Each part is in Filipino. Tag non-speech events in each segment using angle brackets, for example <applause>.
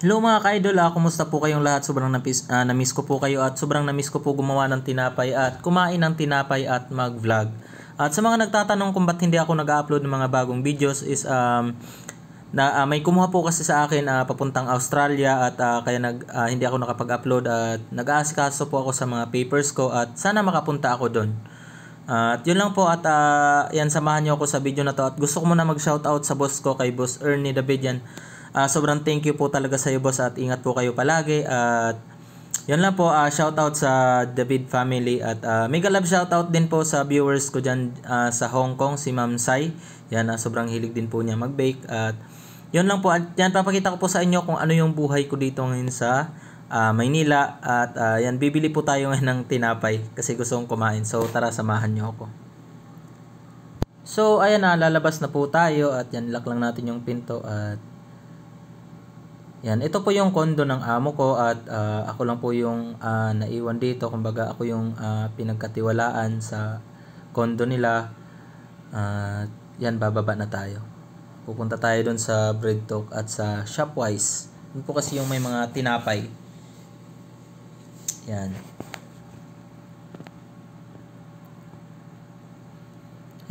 Hello mga ka-idol, ah, kumusta po kayong lahat? Sobrang napis, ah, namiss ko po kayo at sobrang namiss ko po gumawa ng tinapay at kumain ng tinapay at mag-vlog. At sa mga nagtatanong kung ba't hindi ako nag-upload ng mga bagong videos is um, na uh, may kumuha po kasi sa akin uh, papuntang Australia at uh, kaya nag uh, hindi ako nakapag-upload at nag-aasikaso po ako sa mga papers ko at sana makapunta ako doon. at yun lang po at uh, yan samahan niyo ako sa video na to at gusto ko muna mag-shoutout sa boss ko kay Boss Ernie Davidian Uh, sobrang thank you po talaga sa iyo boss at ingat po kayo palagi at yun lang po, uh, ah, out sa David family at uh, mega love shoutout din po sa viewers ko dyan uh, sa Hong Kong, si Ma'am Sai. Yan, uh, sobrang hilig din po niya mag-bake at yun lang po at yan papakita ko po sa inyo kung ano yung buhay ko dito ngayon sa uh, Maynila at uh, yan bibili po tayo ngayon ng tinapay kasi gusto kong kumain so tara samahan nyo ako so ayan na lalabas na po tayo at yan lock lang natin yung pinto at yan, ito po yung kondo ng amo ko at uh, ako lang po yung uh, naiwan dito. Kumbaga ako yung uh, pinagkatiwalaan sa kondo nila. Uh, yan, bababa na tayo. Pupunta tayo dun sa Bread Talk at sa Shopwise. Yun po kasi yung may mga tinapay. Yan.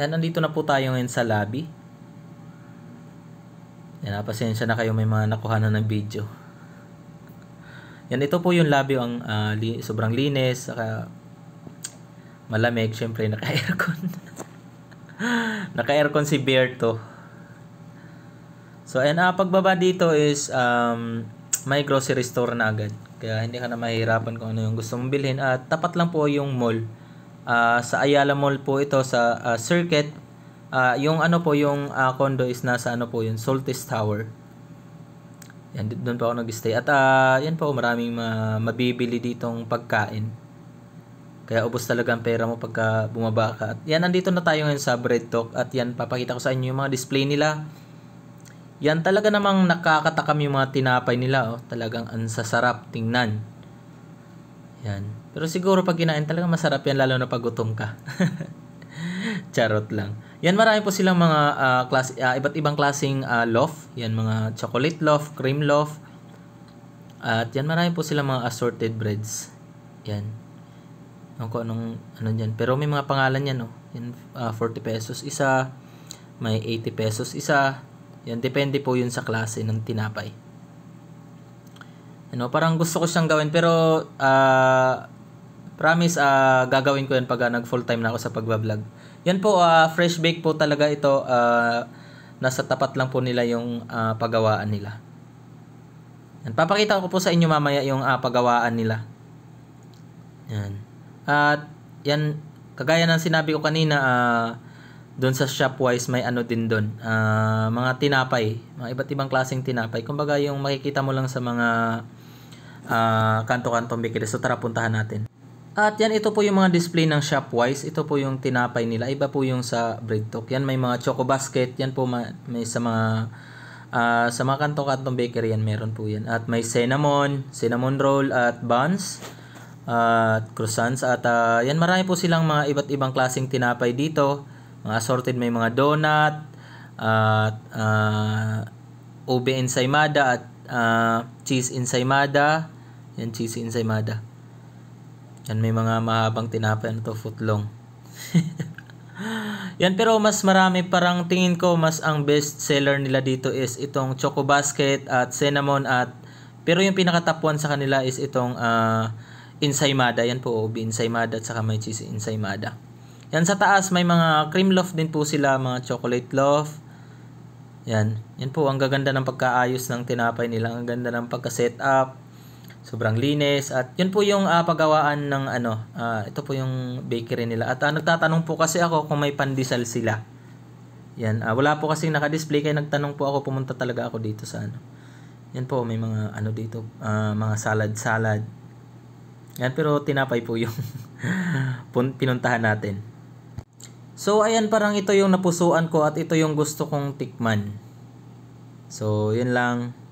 Yan, nandito na po tayo ngayon sa lobby. Yan, pasensya na kayo may mga nakuha na ng video. Yan, ito po yung labyo ang uh, li sobrang linis, saka malamig, syempre naka-aircon. <laughs> naka-aircon si Berto. So, ayan, ah, pagbaba dito is um, may grocery store na agad. Kaya hindi ka na mahihirapan kung ano yung gusto mong bilhin. At uh, tapat lang po yung mall. Uh, sa Ayala Mall po ito sa uh, Circuit Uh, yung ano po, yung uh, condo is nasa ano po yun, Soltis Tower. Yan, doon po ako nag-stay. At uh, yan po, maraming ma mabibili ditong pagkain. Kaya ubos talaga ang pera mo pagka bumaba ka. At yan, nandito na tayo ngayon sa Bread Talk. At yan, papakita ko sa inyo yung mga display nila. Yan talaga namang nakakatakam yung mga tinapay nila. Oh. Talagang ang ansasarap tingnan. Yan. Pero siguro pag kinain talaga masarap yan lalo na pag gutom ka. <laughs> Charot lang. Yan marami po silang mga uh, klase, uh, iba't ibang klasing uh, ah, loaf. Yan mga chocolate loaf, cream loaf. at yan marami po silang mga assorted breads. Yan. Ano ko anong ano diyan. Pero may mga pangalan yan oh. Yan uh, 40 pesos isa, may 80 pesos isa. Yan depende po yun sa klase ng tinapay. Ano, parang gusto ko siyang gawin pero uh, Promise, uh, gagawin ko yan pag uh, ah, nag full time na ako sa pagbablog. Yan po, uh, fresh bake po talaga ito. Uh, nasa tapat lang po nila yung uh, pagawaan nila. Yan. Papakita ko po sa inyo mamaya yung uh, pagawaan nila. Yan. At yan, kagaya ng sinabi ko kanina, uh, doon sa Shopwise may ano din doon. Uh, mga tinapay. Mga iba't ibang klaseng tinapay. Kumbaga yung makikita mo lang sa mga uh, kanto-kantong bikini. So tara puntahan natin. At yan, ito po yung mga display ng Shopwise. Ito po yung tinapay nila. Iba po yung sa Bread Yan, may mga choco basket. Yan po may sa mga uh, sa mga kanto-kantong bakery yan, meron po yan. At may cinnamon, cinnamon roll at buns at croissants at uh, yan marami po silang mga iba't ibang klaseng tinapay dito mga assorted may mga donut at uh, ube ensaymada at uh, cheese ensaymada yan cheese ensaymada yan may mga mahabang tinapay na to footlong. <laughs> Yan pero mas marami parang tingin ko mas ang best seller nila dito is itong Choco Basket at Cinnamon at pero yung pinakatapuan sa kanila is itong uh, ah, Insaymada. Yan po, OB Insaymada at saka may cheese Insaymada. Yan sa taas may mga cream loaf din po sila, mga chocolate loaf. Yan. Yan po ang gaganda ng pagkaayos ng tinapay nila, ang ganda ng pagka-setup sobrang linis at yun po yung uh, pagawaan ng ano uh, ito po yung bakery nila at uh, nagtatanong po kasi ako kung may pandesal sila yan uh, wala po kasi naka-display kaya nagtanong po ako pumunta talaga ako dito sa ano yan po may mga ano dito uh, mga salad salad yan pero tinapay po yung <laughs> pinuntahan natin so ayan parang ito yung napusuan ko at ito yung gusto kong tikman so yun lang